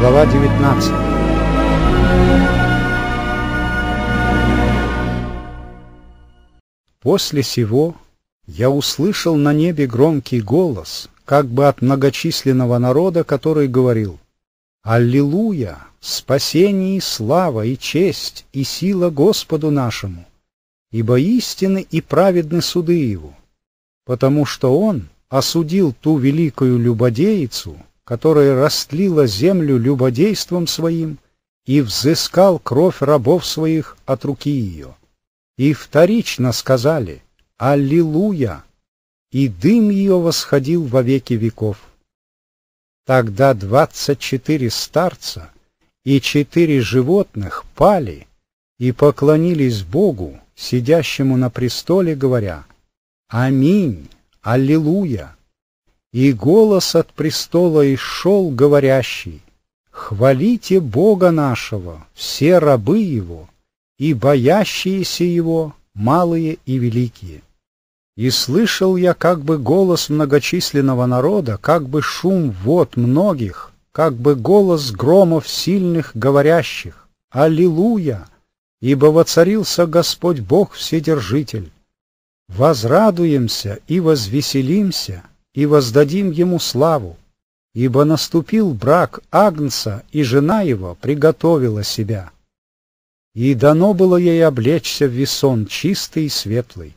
Глава 19 После сего я услышал на небе громкий голос, как бы от многочисленного народа, который говорил «Аллилуйя! Спасение и слава, и честь, и сила Господу нашему! Ибо истины и праведны суды Его, потому что Он осудил ту великую любодеицу, которое растлила землю любодейством своим и взыскал кровь рабов своих от руки ее. И вторично сказали «Аллилуйя!» и дым ее восходил во веки веков. Тогда двадцать четыре старца и четыре животных пали и поклонились Богу, сидящему на престоле, говоря «Аминь! Аллилуйя!» и голос от престола и шел говорящий, «Хвалите Бога нашего, все рабы Его, и боящиеся Его, малые и великие». И слышал я как бы голос многочисленного народа, как бы шум вод многих, как бы голос громов сильных говорящих «Аллилуйя!» Ибо воцарился Господь Бог Вседержитель. Возрадуемся и возвеселимся, и воздадим ему славу, ибо наступил брак Агнца, и жена его приготовила себя. И дано было ей облечься в весон чистый и светлый.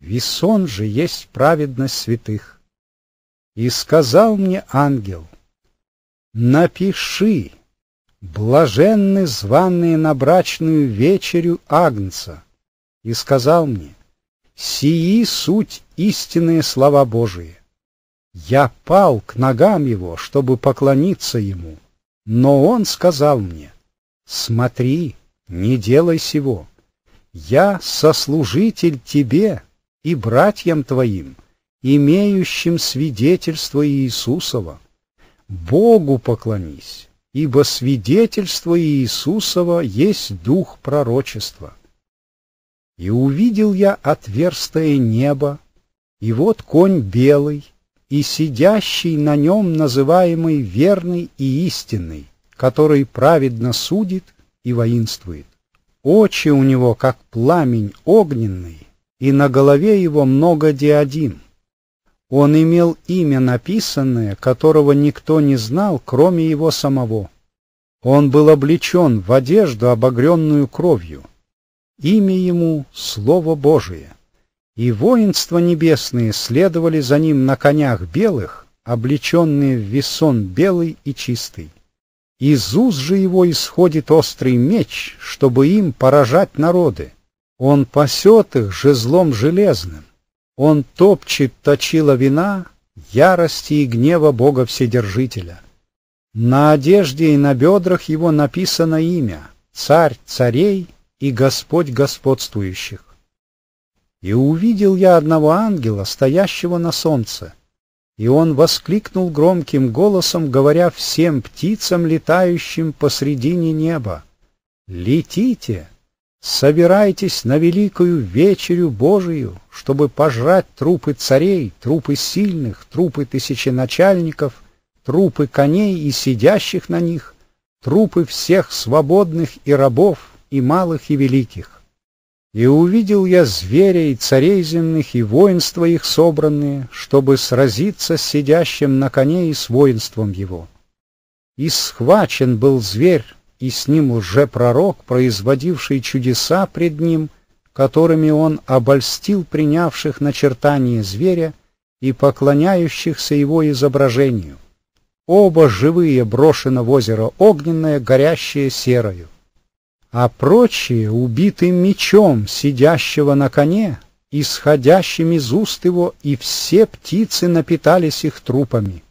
Весон же есть праведность святых. И сказал мне ангел, «Напиши, блаженны званные на брачную вечерю Агнца». И сказал мне, «Сии суть истинные слова Божии». Я пал к ногам его, чтобы поклониться ему, но он сказал мне, «Смотри, не делай сего. Я сослужитель тебе и братьям твоим, имеющим свидетельство Иисусова. Богу поклонись, ибо свидетельство Иисусова есть дух пророчества». И увидел я отверстое небо, и вот конь белый, и сидящий на нем называемый верный и истинный, который праведно судит и воинствует. Очи у него, как пламень огненный, и на голове его много диадим. Он имел имя написанное, которого никто не знал, кроме его самого. Он был облечен в одежду, обогренную кровью. Имя ему — Слово Божие и воинства небесные следовали за ним на конях белых, облеченные в весон белый и чистый. Из уз же его исходит острый меч, чтобы им поражать народы. Он пасет их жезлом железным. Он топчет точила вина, ярости и гнева Бога Вседержителя. На одежде и на бедрах его написано имя «Царь царей и Господь господствующих». И увидел я одного ангела, стоящего на солнце. И он воскликнул громким голосом, говоря всем птицам, летающим посредине неба: "Летите, собирайтесь на великую вечерю Божию, чтобы пожрать трупы царей, трупы сильных, трупы тысяченачальников, трупы коней и сидящих на них, трупы всех свободных и рабов, и малых и великих". И увидел я зверей и царей земных, и воинства их собранные, чтобы сразиться с сидящим на коне и с воинством его. И схвачен был зверь, и с ним уже пророк, производивший чудеса пред ним, которыми он обольстил принявших начертание зверя и поклоняющихся его изображению. Оба живые брошено в озеро огненное, горящее серою а прочие убиты мечом, сидящего на коне, исходящим из уст его, и все птицы напитались их трупами.